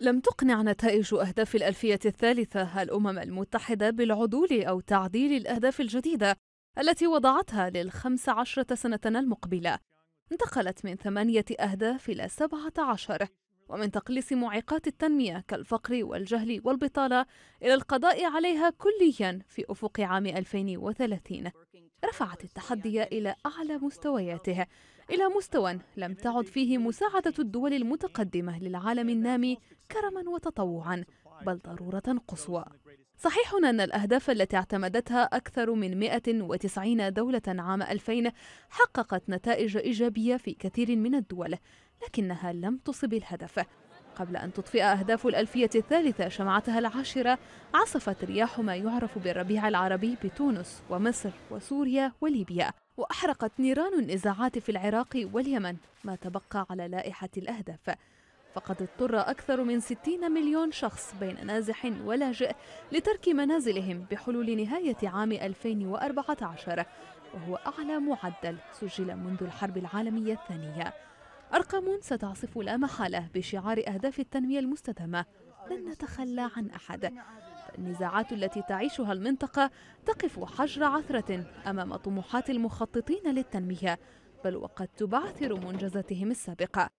لم تقنع نتائج أهداف الألفية الثالثة الأمم المتحدة بالعدول أو تعديل الأهداف الجديدة التي وضعتها للخمس عشرة سنة المقبلة انتقلت من ثمانية أهداف إلى سبعة عشر ومن تقليص معيقات التنمية كالفقر والجهل والبطالة إلى القضاء عليها كليا في أفق عام 2030 رفعت التحدي إلى أعلى مستوياته إلى مستوى لم تعد فيه مساعدة الدول المتقدمة للعالم النامي كرما وتطوعا بل ضرورة قصوى صحيح أن الأهداف التي اعتمدتها أكثر من 190 دولة عام 2000 حققت نتائج إيجابية في كثير من الدول لكنها لم تصب الهدف قبل أن تطفئ أهداف الألفية الثالثة شمعتها العاشرة عصفت رياح ما يعرف بالربيع العربي بتونس ومصر وسوريا وليبيا وأحرقت نيران النزاعات في العراق واليمن ما تبقى على لائحة الأهداف فقد اضطر أكثر من 60 مليون شخص بين نازح ولاجئ لترك منازلهم بحلول نهاية عام 2014 وهو أعلى معدل سجل منذ الحرب العالمية الثانية أرقام ستعصف لا محالة بشعار أهداف التنمية المستدامة لن نتخلى عن أحد النزاعات التي تعيشها المنطقة تقف حجر عثرة أمام طموحات المخططين للتنمية بل وقد تبعثر منجزاتهم السابقة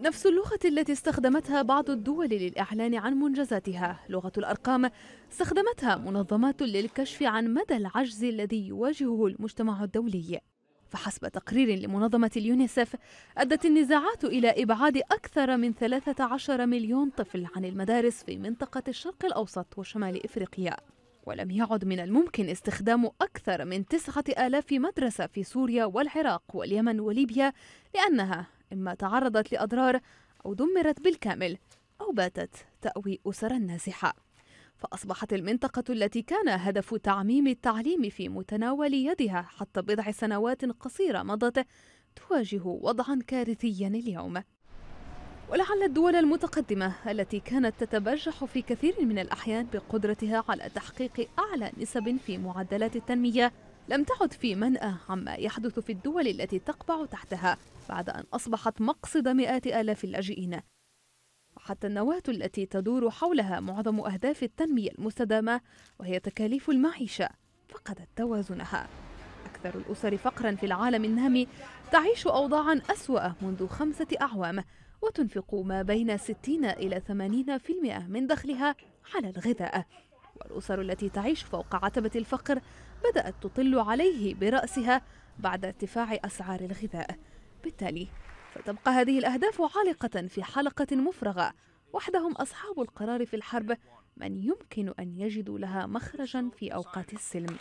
نفس اللغة التي استخدمتها بعض الدول للإعلان عن منجزاتها لغة الأرقام استخدمتها منظمات للكشف عن مدى العجز الذي يواجهه المجتمع الدولي فحسب تقرير لمنظمة اليونيسف أدت النزاعات إلى إبعاد أكثر من 13 مليون طفل عن المدارس في منطقة الشرق الأوسط وشمال إفريقيا ولم يعد من الممكن استخدام أكثر من تسعة آلاف مدرسة في سوريا والعراق واليمن وليبيا لأنها إما تعرضت لأضرار أو دمرت بالكامل أو باتت تأوي أسرا نازحة فأصبحت المنطقة التي كان هدف تعميم التعليم في متناول يدها حتى بضع سنوات قصيرة مضت تواجه وضعا كارثيا اليوم ولعل الدول المتقدمة التي كانت تتبجح في كثير من الأحيان بقدرتها على تحقيق أعلى نسب في معدلات التنمية لم تعد في منأى عما يحدث في الدول التي تقبع تحتها بعد أن أصبحت مقصد مئات آلاف اللاجئين حتى النواة التي تدور حولها معظم أهداف التنمية المستدامة وهي تكاليف المعيشة فقدت توازنها أكثر الأسر فقرا في العالم النامي تعيش أوضاعا أسوأ منذ خمسة أعوام وتنفق ما بين 60 إلى 80% من دخلها على الغذاء والأسر التي تعيش فوق عتبة الفقر بدأت تطل عليه برأسها بعد ارتفاع أسعار الغذاء بالتالي فتبقى هذه الأهداف عالقة في حلقة مفرغة وحدهم أصحاب القرار في الحرب من يمكن أن يجدوا لها مخرجا في أوقات السلم